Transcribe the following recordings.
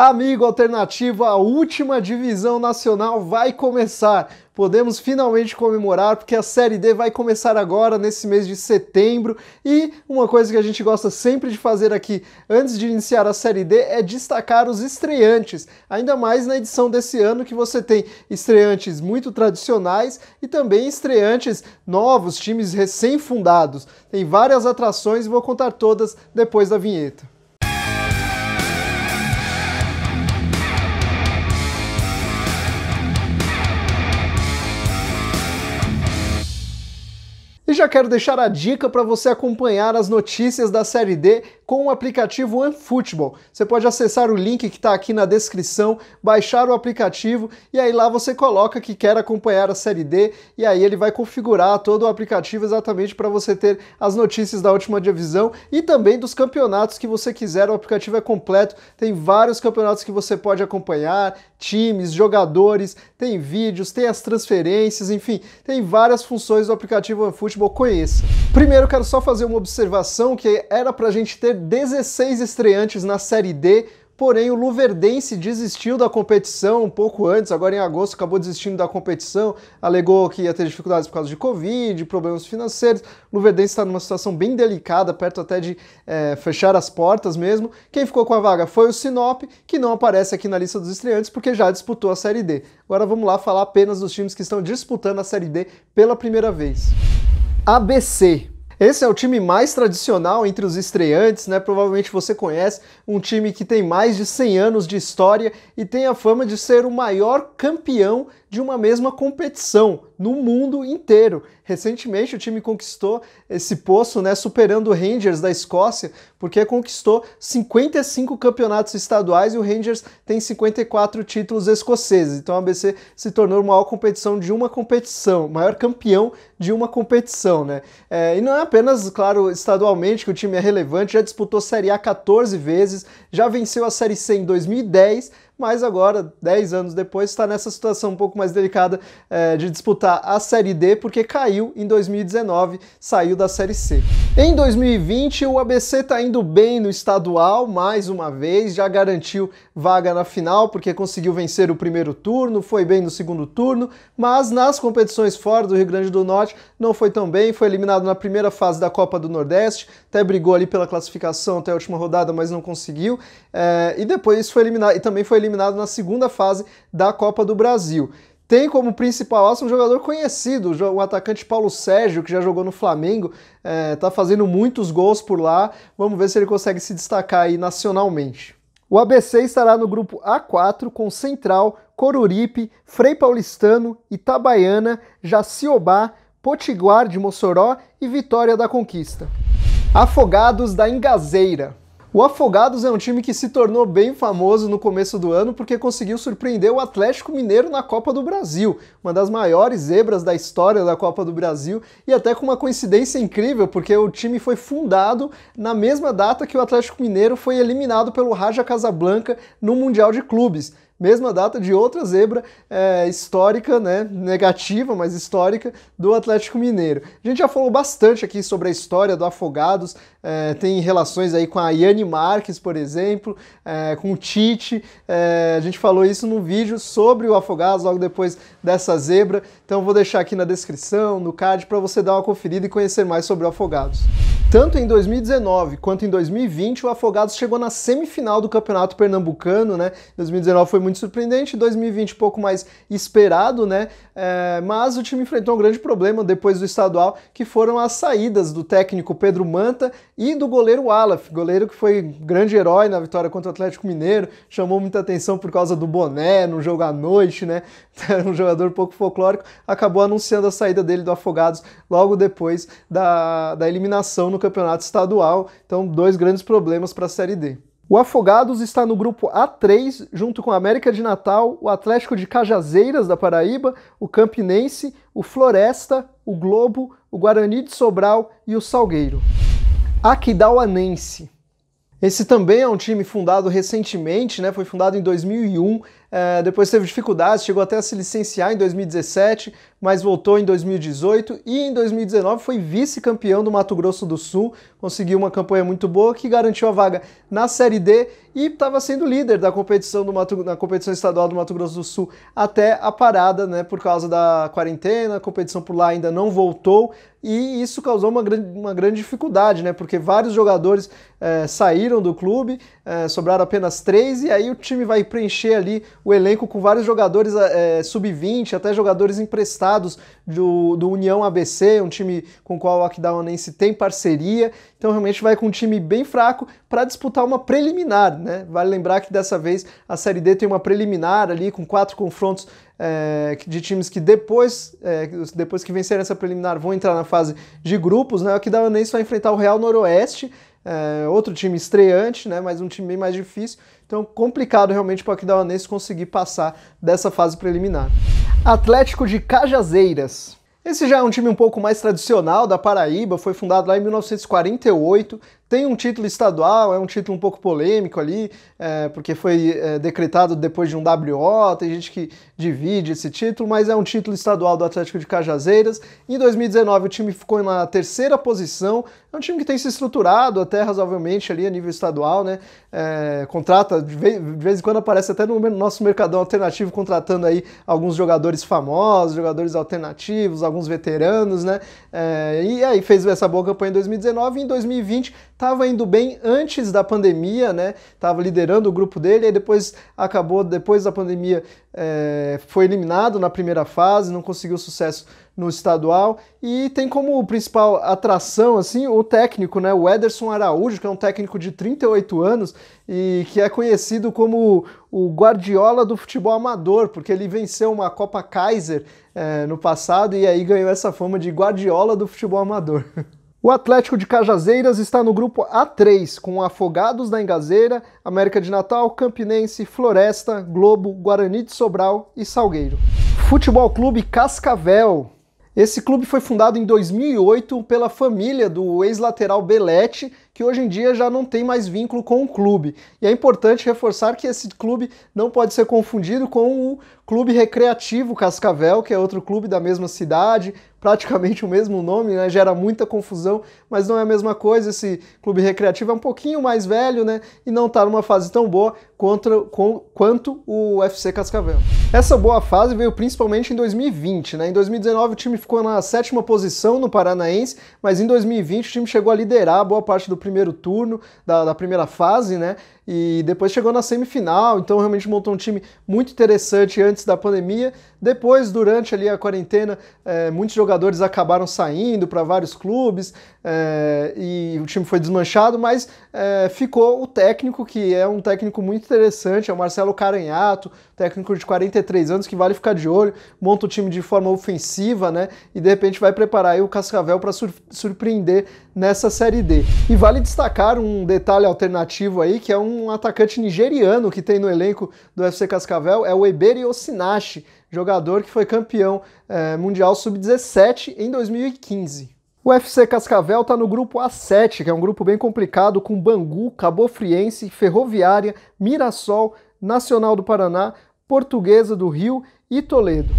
Amigo alternativo, a última divisão nacional vai começar. Podemos finalmente comemorar porque a Série D vai começar agora nesse mês de setembro. E uma coisa que a gente gosta sempre de fazer aqui antes de iniciar a Série D é destacar os estreantes, ainda mais na edição desse ano que você tem estreantes muito tradicionais e também estreantes novos, times recém-fundados. Tem várias atrações e vou contar todas depois da vinheta. E já quero deixar a dica para você acompanhar as notícias da Série D com o aplicativo OneFootball. Você pode acessar o link que está aqui na descrição, baixar o aplicativo e aí lá você coloca que quer acompanhar a Série D e aí ele vai configurar todo o aplicativo exatamente para você ter as notícias da última divisão e também dos campeonatos que você quiser. O aplicativo é completo, tem vários campeonatos que você pode acompanhar, times, jogadores, tem vídeos, tem as transferências, enfim, tem várias funções do aplicativo OneFootball. Conheça. Primeiro, quero só fazer uma observação que era para a gente ter 16 estreantes na Série D, porém o Luverdense desistiu da competição um pouco antes, agora em agosto acabou desistindo da competição, alegou que ia ter dificuldades por causa de Covid, problemas financeiros. O Luverdense está numa situação bem delicada, perto até de é, fechar as portas mesmo. Quem ficou com a vaga foi o Sinop, que não aparece aqui na lista dos estreantes porque já disputou a Série D. Agora vamos lá falar apenas dos times que estão disputando a Série D pela primeira vez. ABC esse é o time mais tradicional entre os estreantes, né? Provavelmente você conhece um time que tem mais de 100 anos de história e tem a fama de ser o maior campeão de uma mesma competição no mundo inteiro. Recentemente o time conquistou esse posto, né, superando o Rangers da Escócia, porque conquistou 55 campeonatos estaduais e o Rangers tem 54 títulos escoceses. Então a ABC se tornou maior competição de uma competição, maior campeão de uma competição, né? É, e não é apenas, claro, estadualmente que o time é relevante, já disputou Série A 14 vezes, já venceu a Série C em 2010, mas agora, 10 anos depois, está nessa situação um pouco mais delicada é, de disputar a Série D, porque caiu em 2019, saiu da Série C. Em 2020, o ABC está indo bem no estadual, mais uma vez, já garantiu vaga na final, porque conseguiu vencer o primeiro turno, foi bem no segundo turno, mas nas competições fora do Rio Grande do Norte não foi tão bem, foi eliminado na primeira fase da Copa do Nordeste, até brigou ali pela classificação até a última rodada, mas não conseguiu, é, e depois foi eliminado, e também foi eliminado eliminado na segunda fase da Copa do Brasil tem como principal aça um jogador conhecido, o atacante Paulo Sérgio, que já jogou no Flamengo, está é, fazendo muitos gols por lá. Vamos ver se ele consegue se destacar aí nacionalmente. O ABC estará no grupo A4 com Central, Coruripe, Frei Paulistano, Itabaiana, Jaciobá, Potiguar de Mossoró e Vitória da Conquista. Afogados da Engazeira. O Afogados é um time que se tornou bem famoso no começo do ano porque conseguiu surpreender o Atlético Mineiro na Copa do Brasil, uma das maiores zebras da história da Copa do Brasil e até com uma coincidência incrível, porque o time foi fundado na mesma data que o Atlético Mineiro foi eliminado pelo Raja Casablanca no Mundial de Clubes mesma data de outra zebra é, histórica, né, negativa, mas histórica, do Atlético Mineiro. A gente já falou bastante aqui sobre a história do Afogados, é, tem relações aí com a Yane Marques, por exemplo, é, com o Tite, é, a gente falou isso no vídeo sobre o Afogados, logo depois dessa zebra, então vou deixar aqui na descrição, no card, para você dar uma conferida e conhecer mais sobre o Afogados. Tanto em 2019 quanto em 2020, o Afogados chegou na semifinal do Campeonato Pernambucano, né? 2019 foi muito surpreendente, 2020 pouco mais esperado, né? É, mas o time enfrentou um grande problema depois do estadual, que foram as saídas do técnico Pedro Manta e do goleiro Alaf, goleiro que foi grande herói na vitória contra o Atlético Mineiro, chamou muita atenção por causa do boné no jogo à noite, né? Era um jogador pouco folclórico, acabou anunciando a saída dele do Afogados logo depois da, da eliminação no no campeonato estadual, então dois grandes problemas para a Série D. O Afogados está no grupo A3, junto com a América de Natal, o Atlético de Cajazeiras da Paraíba, o Campinense, o Floresta, o Globo, o Guarani de Sobral e o Salgueiro. Aquidauanense. Esse também é um time fundado recentemente, né? Foi fundado em 2001 é, depois teve dificuldades, chegou até a se licenciar em 2017, mas voltou em 2018 e em 2019 foi vice-campeão do Mato Grosso do Sul, conseguiu uma campanha muito boa que garantiu a vaga na Série D e estava sendo líder da competição do Mato, na competição estadual do Mato Grosso do Sul até a parada, né, por causa da quarentena, a competição por lá ainda não voltou e isso causou uma grande, uma grande dificuldade, né, porque vários jogadores é, saíram do clube, é, sobraram apenas três e aí o time vai preencher ali o elenco com vários jogadores é, eh, eh, sub-20, até jogadores emprestados do, do União ABC, um time com o qual o Aquidauanense tem parceria. Então realmente vai com um time bem fraco para disputar uma preliminar, né? Vale lembrar que dessa vez a Série D tem uma preliminar ali com quatro confrontos é, de times que depois, é, depois que vencerem essa preliminar vão entrar na fase de grupos, né? O Aquidauanense vai enfrentar o Real Noroeste é, outro time estreante, né, mas um time bem mais difícil. Então, complicado realmente para o Aquidauanense conseguir passar dessa fase preliminar. Atlético de Cajazeiras. Esse já é um time um pouco mais tradicional da Paraíba, foi fundado lá em 1948, tem um título estadual, é um título um pouco polêmico ali, é, porque foi é, decretado depois de um WO, tem gente que divide esse título, mas é um título estadual do Atlético de Cajazeiras. Em 2019 o time ficou na terceira posição, é um time que tem se estruturado até razoavelmente ali a nível estadual, né? É, contrata, de vez, em quando aparece até no nosso mercadão alternativo, contratando aí alguns jogadores famosos, jogadores alternativos, alguns veteranos, né? É, e aí fez essa boa campanha em 2019 e em 2020 estava indo bem antes da pandemia, né? Estava liderando o grupo dele, e depois acabou, depois da pandemia, é, foi eliminado na primeira fase, não conseguiu sucesso no estadual e tem como principal atração assim o técnico, né, o Ederson Araújo, que é um técnico de 38 anos e que é conhecido como o Guardiola do futebol amador, porque ele venceu uma Copa Kaiser é, no passado e aí ganhou essa fama de Guardiola do futebol amador. O Atlético de Cajazeiras está no grupo A3, com Afogados da Engazeira, América de Natal, Campinense, Floresta, Globo, Guarani de Sobral e Salgueiro. Futebol Clube Cascavel esse clube foi fundado em 2008 pela família do ex-lateral Belletti, que hoje em dia já não tem mais vínculo com o clube. E é importante reforçar que esse clube não pode ser confundido com o Clube Recreativo Cascavel, que é outro clube da mesma cidade, praticamente o mesmo nome, né? gera muita confusão, mas não é a mesma coisa. Esse clube recreativo é um pouquinho mais velho né? e não está numa fase tão boa quanto, quanto o FC Cascavel. Essa boa fase veio principalmente em 2020, né? Em 2019 o time ficou na sétima posição no Paranaense, mas em 2020 o time chegou a liderar boa parte do primeiro turno, da, da primeira fase, né? e depois chegou na semifinal, então realmente montou um time muito interessante antes da pandemia. Depois, durante ali a quarentena, é, muitos jogadores acabaram saindo para vários clubes é, e o time foi desmanchado, mas é, ficou o técnico, que é um técnico muito interessante, é o Marcelo Caranhato, técnico de 43 anos, que vale ficar de olho, monta o time de forma ofensiva, né? E de repente vai preparar o Cascavel para surpreender nessa Série D. E vale destacar um detalhe alternativo aí, que é um atacante nigeriano que tem no elenco do FC Cascavel, é o Eberi Osinashi, jogador que foi campeão é, mundial sub-17 em 2015. O FC Cascavel está no grupo A7, que é um grupo bem complicado, com Bangu, Cabofriense, Ferroviária, Mirassol, Nacional do Paraná, Portuguesa do Rio e Toledo.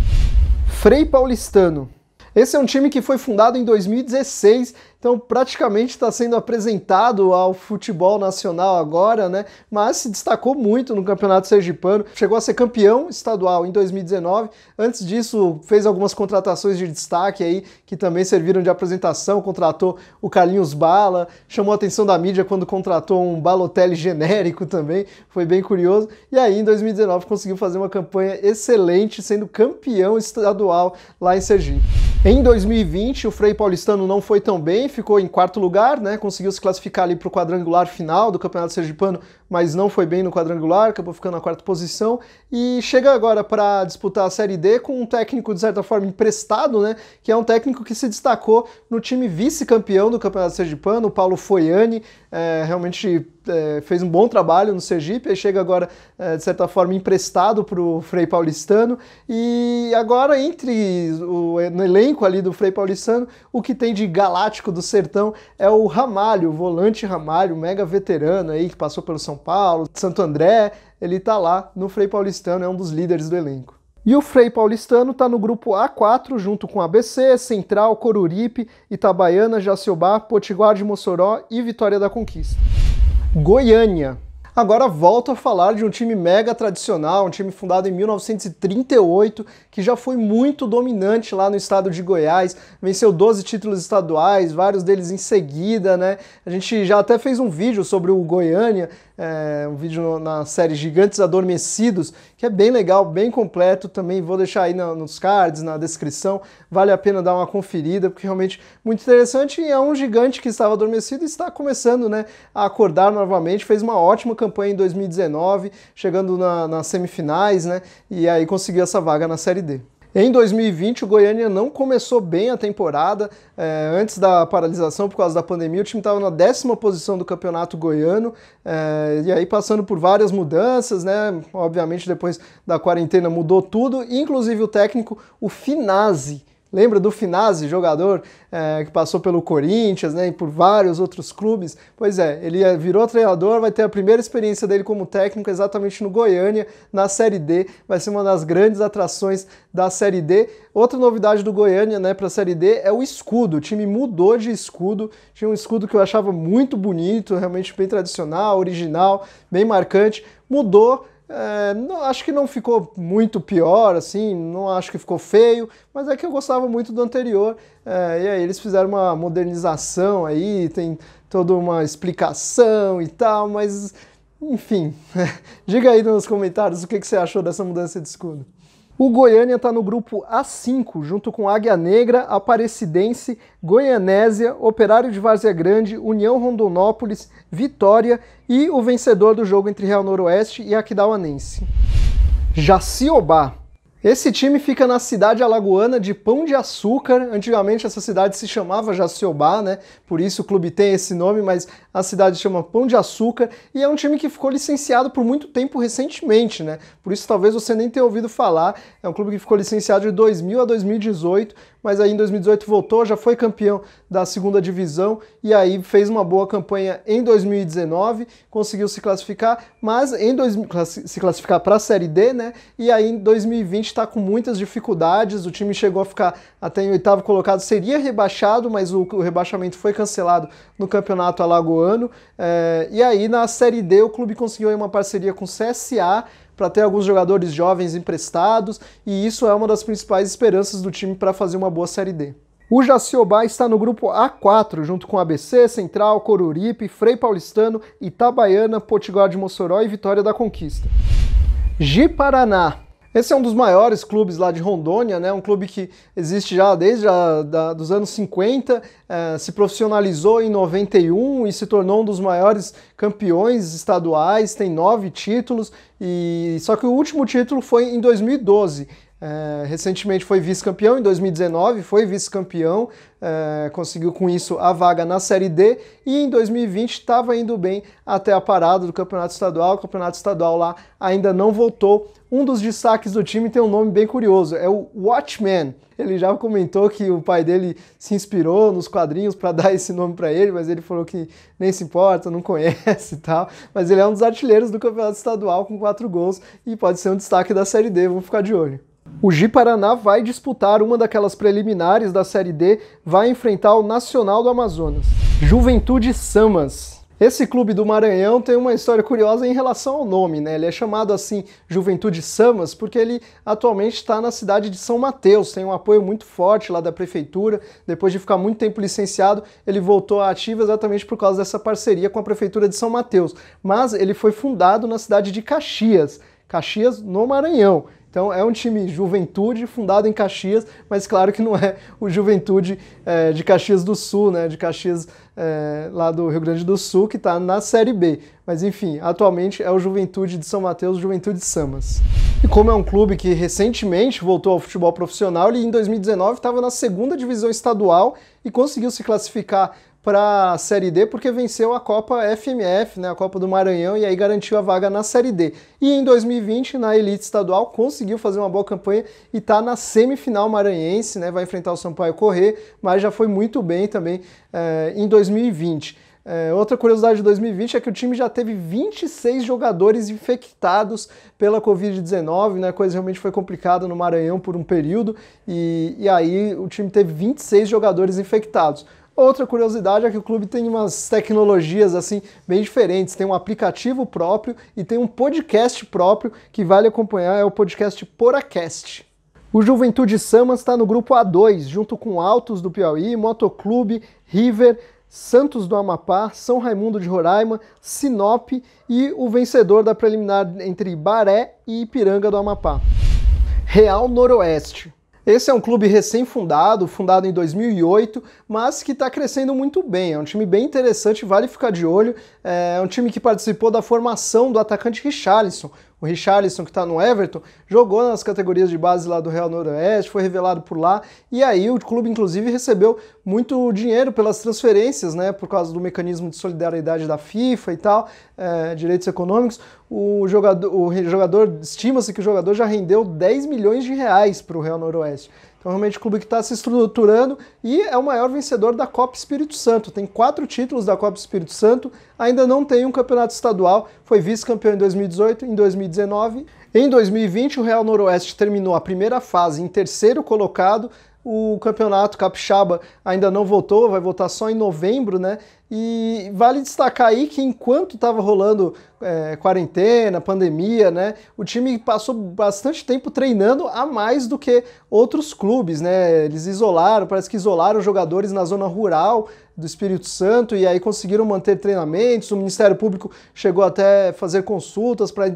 Frei Paulistano, esse é um time que foi fundado em 2016, então praticamente está sendo apresentado ao futebol nacional agora, né? Mas se destacou muito no Campeonato Sergipano, chegou a ser campeão estadual em 2019. Antes disso, fez algumas contratações de destaque aí que também serviram de apresentação, contratou o Carlinhos Bala, chamou a atenção da mídia quando contratou um Balotelli genérico também, foi bem curioso. E aí em 2019 conseguiu fazer uma campanha excelente, sendo campeão estadual lá em Sergipe. Em 2020, o Frei Paulistano não foi tão bem, ficou em quarto lugar, né? Conseguiu se classificar ali para o quadrangular final do Campeonato Sergipano mas não foi bem no quadrangular, acabou ficando na quarta posição e chega agora para disputar a Série D com um técnico de certa forma emprestado, né? Que é um técnico que se destacou no time vice-campeão do Campeonato Sergipano, o Paulo Foiani, é, realmente é, fez um bom trabalho no Sergipe, aí chega agora, é, de certa forma, emprestado para o Frei Paulistano. E agora, entre o no elenco ali do Frei Paulistano, o que tem de galáctico do Sertão é o Ramalho, o volante Ramalho, mega veterano aí, que passou pelo São Paulo, Santo André, ele está lá no Frei Paulistano, é um dos líderes do elenco. E o Frei Paulistano está no grupo A4, junto com ABC, Central, Coruripe, Itabaiana, Jaciobá, Potiguar de Mossoró e Vitória da Conquista. Goiânia. Agora volto a falar de um time mega tradicional, um time fundado em 1938, que já foi muito dominante lá no estado de Goiás, venceu 12 títulos estaduais, vários deles em seguida, né? A gente já até fez um vídeo sobre o Goiânia, é, um vídeo na série Gigantes Adormecidos, que é bem legal, bem completo. Também vou deixar aí na, nos cards, na descrição. Vale a pena dar uma conferida, porque realmente muito interessante. E é um gigante que estava adormecido e está começando né, a acordar novamente. Fez uma ótima campanha em 2019, chegando na, nas semifinais, né? E aí conseguiu essa vaga na Série D. Em 2020, o Goiânia não começou bem a temporada. É, antes da paralisação por causa da pandemia, o time estava na décima posição do campeonato goiano. É, e aí, passando por várias mudanças, né? Obviamente, depois da quarentena mudou tudo, inclusive o técnico, o Finazzi. Lembra do Finazzi, jogador é, que passou pelo Corinthians né, e por vários outros clubes? Pois é, ele é, virou treinador, vai ter a primeira experiência dele como técnico exatamente no Goiânia, na Série D. Vai ser uma das grandes atrações da Série D. Outra novidade do Goiânia né, para a Série D é o escudo. O time mudou de escudo, tinha um escudo que eu achava muito bonito, realmente bem tradicional, original, bem marcante. Mudou é, não, acho que não ficou muito pior, assim, não acho que ficou feio, mas é que eu gostava muito do anterior. É, e aí eles fizeram uma modernização aí, tem toda uma explicação e tal, mas enfim. Diga aí nos comentários o que, que você achou dessa mudança de escudo. O Goiânia está no grupo A5, junto com Águia Negra, Aparecidense, Goianésia, Operário de Várzea Grande, União Rondonópolis, Vitória e o vencedor do jogo entre Real Noroeste e Aquidauanense. Jaciobá esse time fica na cidade alagoana de Pão de Açúcar. Antigamente essa cidade se chamava Jaciobá, né? Por isso o clube tem esse nome, mas a cidade chama Pão de Açúcar e é um time que ficou licenciado por muito tempo recentemente, né? Por isso talvez você nem tenha ouvido falar. É um clube que ficou licenciado de 2000 a 2018, mas aí em 2018 voltou, já foi campeão da segunda divisão e aí fez uma boa campanha em 2019, conseguiu se classificar, mas em dois, se classificar para a Série D, né? E aí em 2020 está com muitas dificuldades, o time chegou a ficar até em oitavo colocado, seria rebaixado, mas o, o rebaixamento foi cancelado no campeonato alagoano. É, e aí na Série D o clube conseguiu uma parceria com o CSA para ter alguns jogadores jovens emprestados, e isso é uma das principais esperanças do time para fazer uma boa Série D. O Jaciobá está no grupo A4, junto com ABC, Central, Coruripe, Frei Paulistano, Itabaiana, Potiguar de Mossoró e Vitória da Conquista. Ji Paraná esse é um dos maiores clubes lá de Rondônia, né? um clube que existe já desde a, da, dos anos 50, é, se profissionalizou em 91 e se tornou um dos maiores campeões estaduais, tem nove títulos, e só que o último título foi em 2012. Eh, é, recentemente foi vice-campeão, em 2019 foi vice-campeão, é, conseguiu com isso a vaga na Série D e em 2020 estava indo bem até a parada do Campeonato Estadual. O Campeonato Estadual lá ainda não voltou um dos destaques do time tem um nome bem curioso, é o Watchman. Ele já comentou que o pai dele se inspirou nos quadrinhos para dar esse nome para ele, mas ele falou que nem se importa, não conhece e tal. Mas ele é um dos artilheiros do campeonato estadual com quatro gols e pode ser um destaque da Série D, vamos ficar de olho. O Gi Paraná vai disputar uma daquelas preliminares da Série D, vai enfrentar o Nacional do Amazonas. Juventude Samas. Esse clube do Maranhão tem uma história curiosa em relação ao nome, né? Ele é chamado assim Juventude Samas porque ele atualmente está na cidade de São Mateus, tem um apoio muito forte lá da prefeitura. Depois de ficar muito tempo licenciado, ele voltou à ativa exatamente por causa dessa parceria com a prefeitura de São Mateus. Mas ele foi fundado na cidade de Caxias, Caxias no Maranhão. Então é um time juventude fundado em Caxias, mas claro que não é o juventude é, de Caxias do Sul, né? De Caxias é, lá do Rio Grande do Sul, que está na Série B. Mas enfim, atualmente é o Juventude de São Mateus, Juventude Samas. E como é um clube que recentemente voltou ao futebol profissional, ele em 2019 estava na segunda divisão estadual e conseguiu se classificar para a Série D porque venceu a Copa FMF, né, a Copa do Maranhão, e aí garantiu a vaga na Série D. E em 2020, na Elite Estadual, conseguiu fazer uma boa campanha e está na semifinal maranhense, né, vai enfrentar o Sampaio Correr, mas já foi muito bem também é, em 2020. É, eh, outra curiosidade de 2020 é que o time já teve 26 jogadores infectados pela Covid-19, né? A coisa realmente foi complicada no Maranhão por um período, e, e aí o time teve 26 jogadores infectados. Outra curiosidade é que o clube tem umas tecnologias assim bem diferentes, tem um aplicativo próprio e tem um podcast próprio que vale acompanhar, é o podcast Poracast. O Juventude Samas está no grupo A2, junto com Altos do Piauí, Motoclube, River, Santos do Amapá, São Raimundo de Roraima, Sinop e o vencedor da preliminar entre Baré e Ipiranga do Amapá. Real Noroeste. Esse é um clube recém-fundado, fundado em 2008, mas que está crescendo muito bem. É um time bem interessante, vale ficar de olho. É um time que participou da formação do atacante Richarlison, o Richarlison, que está no Everton, jogou nas categorias de base lá do Real Noroeste, foi revelado por lá, e aí o clube, inclusive, recebeu muito dinheiro pelas transferências, né, por causa do mecanismo de solidariedade da FIFA e tal, é, direitos econômicos. O jogador, o jogador estima-se que o jogador já rendeu 10 milhões de reais para o Real Noroeste. Então, realmente, o clube que está se estruturando e é o maior vencedor da Copa Espírito Santo. Tem quatro títulos da Copa Espírito Santo, ainda não tem um campeonato estadual, foi vice-campeão em 2018, em 2019. Em 2020, o Real Noroeste terminou a primeira fase em terceiro colocado. O campeonato capixaba ainda não voltou, vai voltar só em novembro, né? E vale destacar aí que enquanto estava rolando é, quarentena, pandemia, né, o time passou bastante tempo treinando a mais do que outros clubes, né? Eles isolaram, parece que isolaram jogadores na zona rural do Espírito Santo e aí conseguiram manter treinamentos. O Ministério Público chegou até fazer consultas para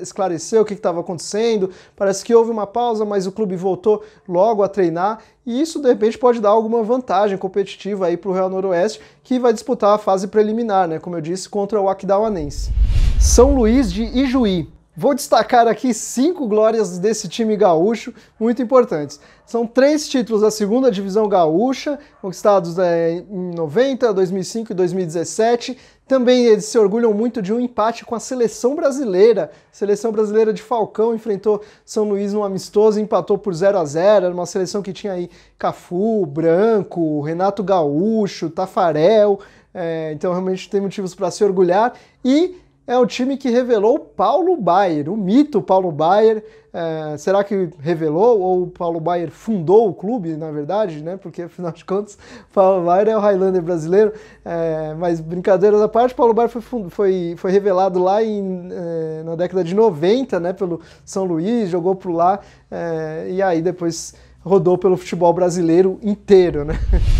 esclarecer o que estava acontecendo. Parece que houve uma pausa, mas o clube voltou logo a treinar e isso de repente pode dar alguma vantagem competitiva aí para o Real Noroeste que vai disputar disputar tá a fase preliminar, né, como eu disse, contra o Aquidauanense. São Luís de Ijuí. Vou destacar aqui cinco glórias desse time gaúcho, muito importantes. São três títulos da segunda divisão gaúcha, conquistados é, em 90, 2005 e 2017. Também eles se orgulham muito de um empate com a seleção brasileira. A seleção brasileira de Falcão enfrentou São Luís num amistoso e empatou por 0 a 0 Era uma seleção que tinha aí Cafu, Branco, Renato Gaúcho, Tafarel. É, então realmente tem motivos para se orgulhar. E é o time que revelou Paulo Baier, o mito Paulo Baier. É, será que revelou ou Paulo Baier fundou o clube, na verdade, né? Porque afinal de contas, Paulo Baier é o Highlander brasileiro. É, mas brincadeiras à parte, Paulo Baier foi, foi, foi revelado lá em, é, na década de 90, né? Pelo São Luís, jogou por lá é, e aí depois rodou pelo futebol brasileiro inteiro, né?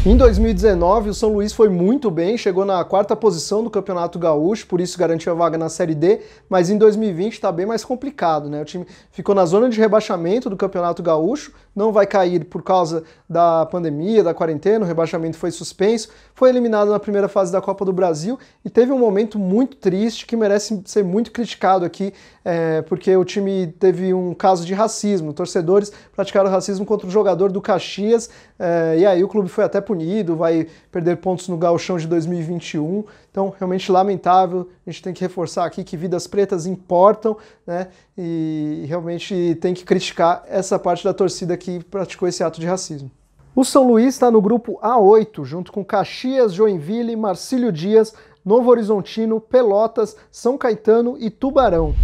Em 2019, o São Luís foi muito bem, chegou na quarta posição do Campeonato Gaúcho, por isso garantiu a vaga na Série D, mas em 2020 está bem mais complicado, né? O time ficou na zona de rebaixamento do Campeonato Gaúcho, não vai cair por causa da pandemia, da quarentena, o rebaixamento foi suspenso, foi eliminado na primeira fase da Copa do Brasil e teve um momento muito triste que merece ser muito criticado aqui, é, porque o time teve um caso de racismo, torcedores praticaram racismo contra jogador do Caxias, é, e aí o clube foi até punido, vai perder pontos no Gauchão de 2021. Então, realmente lamentável. A gente tem que reforçar aqui que vidas pretas importam, né? E realmente tem que criticar essa parte da torcida que praticou esse ato de racismo. O São Luís está no grupo A8, junto com Caxias, Joinville, Marcílio Dias, Novo Horizontino, Pelotas, São Caetano e Tubarão.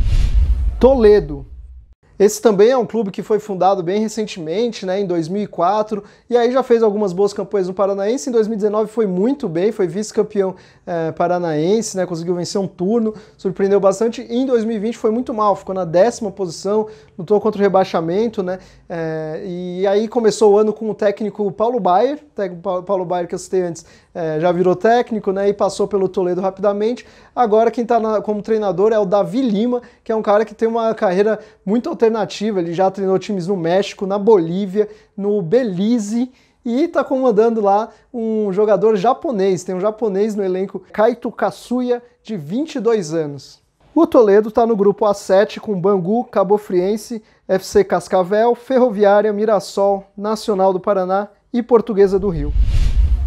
Toledo esse também é um clube que foi fundado bem recentemente, né, em 2004, e aí já fez algumas boas campanhas no Paranaense. Em 2019 foi muito bem, foi vice-campeão é, paranaense, né, conseguiu vencer um turno, surpreendeu bastante. E em 2020 foi muito mal, ficou na décima posição, lutou contra o rebaixamento, né, é, e aí começou o ano com o técnico Paulo Baier, técnico Paulo Baier que eu citei antes, é, já virou técnico né, e passou pelo Toledo rapidamente. Agora quem está como treinador é o Davi Lima, que é um cara que tem uma carreira muito alternativa. Ele já treinou times no México, na Bolívia, no Belize e está comandando lá um jogador japonês. Tem um japonês no elenco, Kaito Kasuya, de 22 anos. O Toledo está no grupo A7 com Bangu, Cabofriense, FC Cascavel, Ferroviária, Mirassol, Nacional do Paraná e Portuguesa do Rio.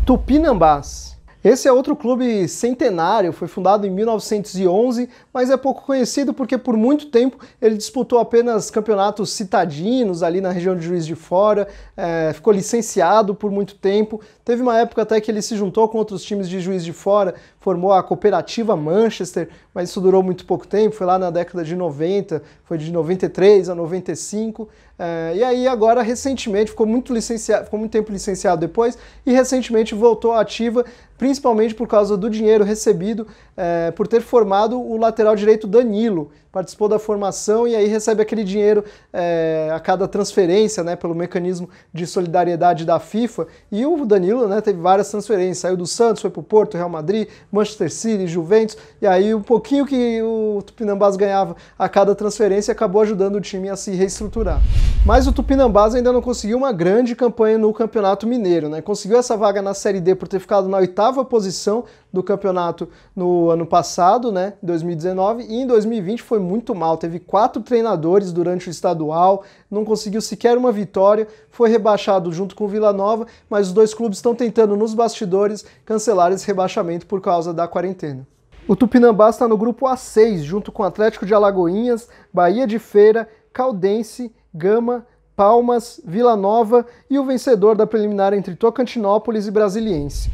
Tupinambás. Esse é outro clube centenário, foi fundado em 1911, mas é pouco conhecido porque por muito tempo ele disputou apenas campeonatos citadinos ali na região de Juiz de Fora, é, ficou licenciado por muito tempo. Teve uma época até que ele se juntou com outros times de Juiz de Fora, formou a Cooperativa Manchester, mas isso durou muito pouco tempo, foi lá na década de 90, foi de 93 a 95. É, e aí agora recentemente ficou muito licenciado, ficou muito tempo licenciado depois e recentemente voltou à ativa principalmente por causa do dinheiro recebido é, por ter formado o lateral direito Danilo, participou da formação e aí recebe aquele dinheiro é, a cada transferência, né, pelo mecanismo de solidariedade da FIFA. E o Danilo, né, teve várias transferências, saiu do Santos, foi para o Porto, Real Madrid, Manchester City, Juventus, e aí o um pouquinho que o Tupinambás ganhava a cada transferência acabou ajudando o time a se reestruturar. Mas o Tupinambás ainda não conseguiu uma grande campanha no Campeonato Mineiro, né? Conseguiu essa vaga na Série D por ter ficado na oitava posição, do campeonato no ano passado, né, 2019, e em 2020 foi muito mal, teve quatro treinadores durante o estadual, não conseguiu sequer uma vitória, foi rebaixado junto com o Vila Nova, mas os dois clubes estão tentando nos bastidores cancelar esse rebaixamento por causa da quarentena. O Tupinambá está no grupo A6, junto com Atlético de Alagoinhas, Bahia de Feira, Caldense, Gama, Palmas, Vila Nova e o vencedor da preliminar entre Tocantinópolis e Brasiliense.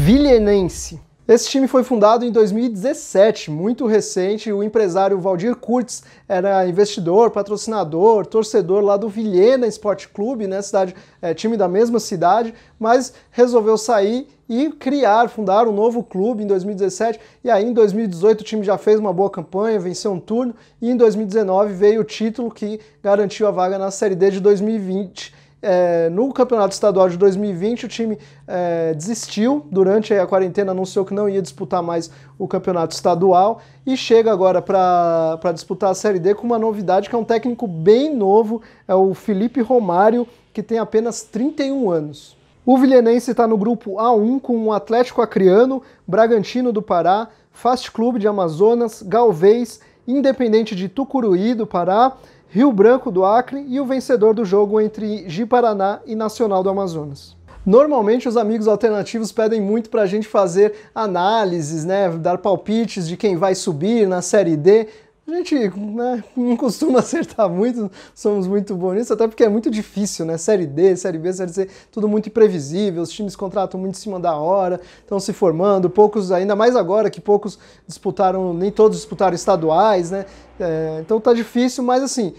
Vilhenense. Esse time foi fundado em 2017, muito recente. O empresário Valdir Kurtz era investidor, patrocinador, torcedor lá do Vilhena Esporte Clube, né? Cidade, é, time da mesma cidade, mas resolveu sair e criar, fundar um novo clube em 2017. E aí em 2018 o time já fez uma boa campanha, venceu um turno e em 2019 veio o título que garantiu a vaga na Série D de 2020. É, no Campeonato Estadual de 2020, o time é, desistiu durante a quarentena, anunciou que não ia disputar mais o Campeonato Estadual e chega agora para disputar a Série D com uma novidade que é um técnico bem novo, é o Felipe Romário, que tem apenas 31 anos. O Vilhenense está no grupo A1 com o Atlético Acreano, Bragantino do Pará, Fast Clube de Amazonas, Galvez, Independente de Tucuruí do Pará, Rio Branco do Acre e o vencedor do jogo entre Ji-Paraná e Nacional do Amazonas. Normalmente os amigos alternativos pedem muito para a gente fazer análises, né, dar palpites de quem vai subir na Série D, a gente né, não costuma acertar muito, somos muito bons nisso, até porque é muito difícil, né? Série D, Série B, Série C, tudo muito imprevisível, os times contratam muito em cima da hora, estão se formando, poucos, ainda mais agora que poucos disputaram, nem todos disputaram estaduais, né? É, então tá difícil, mas assim,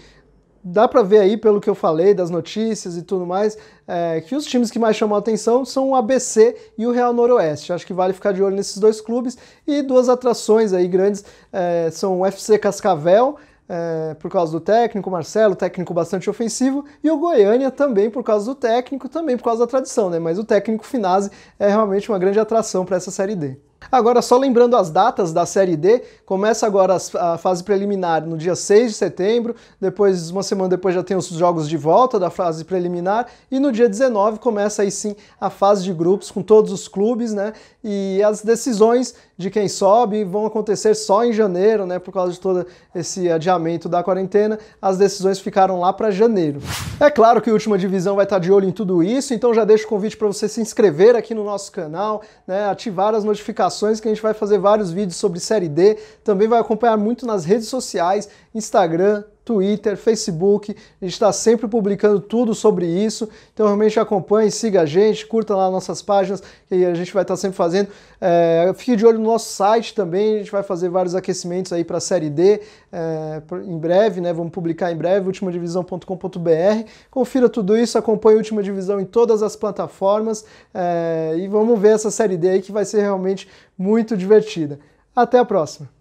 dá para ver aí pelo que eu falei das notícias e tudo mais é, que os times que mais chamam a atenção são o ABC e o Real Noroeste. Acho que vale ficar de olho nesses dois clubes e duas atrações aí grandes é, são o FC Cascavel é, por causa do técnico, Marcelo, técnico bastante ofensivo, e o Goiânia também por causa do técnico, também por causa da tradição, né? Mas o técnico Finazzi é realmente uma grande atração para essa Série D. Agora, só lembrando as datas da Série D, começa agora a fase preliminar no dia 6 de setembro, depois, uma semana depois, já tem os jogos de volta da fase preliminar, e no dia 19 começa aí sim a fase de grupos com todos os clubes, né? E as decisões de quem sobe vão acontecer só em janeiro, né? Por causa de todo esse adiamento da quarentena, as decisões ficaram lá para janeiro. É claro que a última divisão vai estar tá de olho em tudo isso, então já deixo o convite para você se inscrever aqui no nosso canal, né? Ativar as notificações indicações que a gente vai fazer vários vídeos sobre série D, também vai acompanhar muito nas redes sociais, Instagram, Twitter, Facebook, a gente está sempre publicando tudo sobre isso. Então realmente acompanhe, siga a gente, curta lá nossas páginas, que a gente vai estar tá sempre fazendo. É, fique de olho no nosso site também, a gente vai fazer vários aquecimentos aí para a Série D é, em breve, né? Vamos publicar em breve, ultimadivisão.com.br. Confira tudo isso, acompanhe a Última Divisão em todas as plataformas é, e vamos ver essa Série D aí que vai ser realmente muito divertida. Até a próxima!